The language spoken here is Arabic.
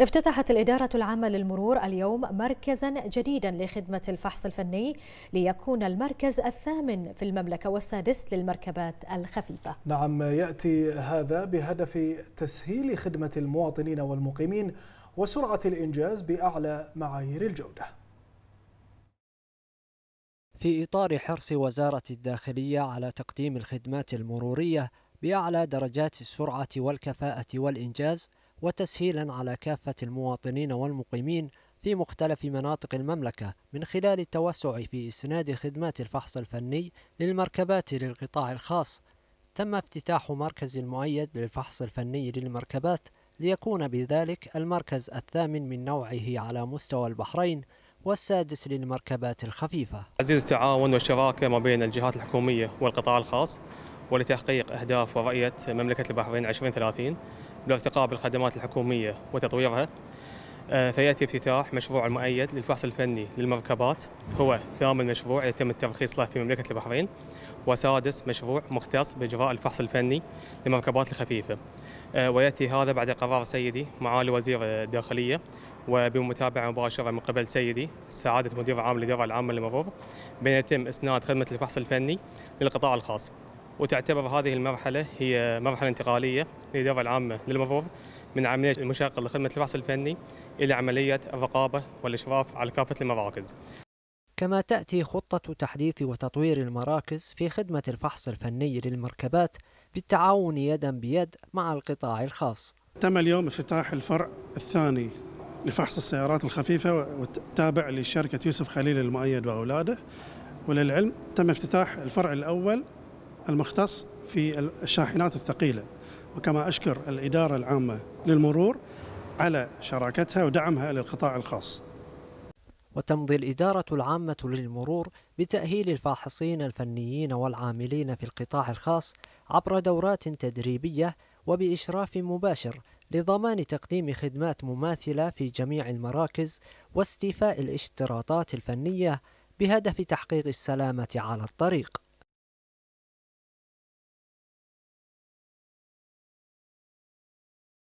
افتتحت الإدارة العامة للمرور اليوم مركزا جديدا لخدمة الفحص الفني ليكون المركز الثامن في المملكة والسادس للمركبات الخفيفة نعم يأتي هذا بهدف تسهيل خدمة المواطنين والمقيمين وسرعة الإنجاز بأعلى معايير الجودة في إطار حرص وزارة الداخلية على تقديم الخدمات المرورية بأعلى درجات السرعة والكفاءة والإنجاز وتسهيلا على كافة المواطنين والمقيمين في مختلف مناطق المملكة من خلال التوسع في إسناد خدمات الفحص الفني للمركبات للقطاع الخاص تم افتتاح مركز المؤيد للفحص الفني للمركبات ليكون بذلك المركز الثامن من نوعه على مستوى البحرين والسادس للمركبات الخفيفة عزيز التعاون والشراكة ما بين الجهات الحكومية والقطاع الخاص ولتحقيق أهداف ورؤية مملكة البحرين 2030 بالارتقاء بالخدمات الحكومية وتطويرها آه، فيأتي افتتاح مشروع المؤيد للفحص الفني للمركبات هو ثامن مشروع يتم الترخيص له في مملكة البحرين وسادس مشروع مختص بإجراء الفحص الفني للمركبات الخفيفة آه، ويأتي هذا بعد قرار سيدي معالي وزير الداخلية وبمتابعة مباشرة من قبل سيدي سعادة مدير عام الإدارة العامة للمرور بين يتم إسناد خدمة الفحص الفني للقطاع الخاص وتعتبر هذه المرحلة هي مرحلة انتقالية للإدارة العامة للمرور من عملية المشاقة لخدمة البحث الفني إلى عملية الرقابة والإشراف على كافة المراكز كما تأتي خطة تحديث وتطوير المراكز في خدمة الفحص الفني للمركبات بالتعاون يدا بيد مع القطاع الخاص تم اليوم افتتاح الفرع الثاني لفحص السيارات الخفيفة والتابع لشركة يوسف خليل المؤيد وأولاده وللعلم تم افتتاح الفرع الأول المختص في الشاحنات الثقيلة وكما أشكر الإدارة العامة للمرور على شراكتها ودعمها للقطاع الخاص وتمضي الإدارة العامة للمرور بتأهيل الفاحصين الفنيين والعاملين في القطاع الخاص عبر دورات تدريبية وبإشراف مباشر لضمان تقديم خدمات مماثلة في جميع المراكز واستيفاء الاشتراطات الفنية بهدف تحقيق السلامة على الطريق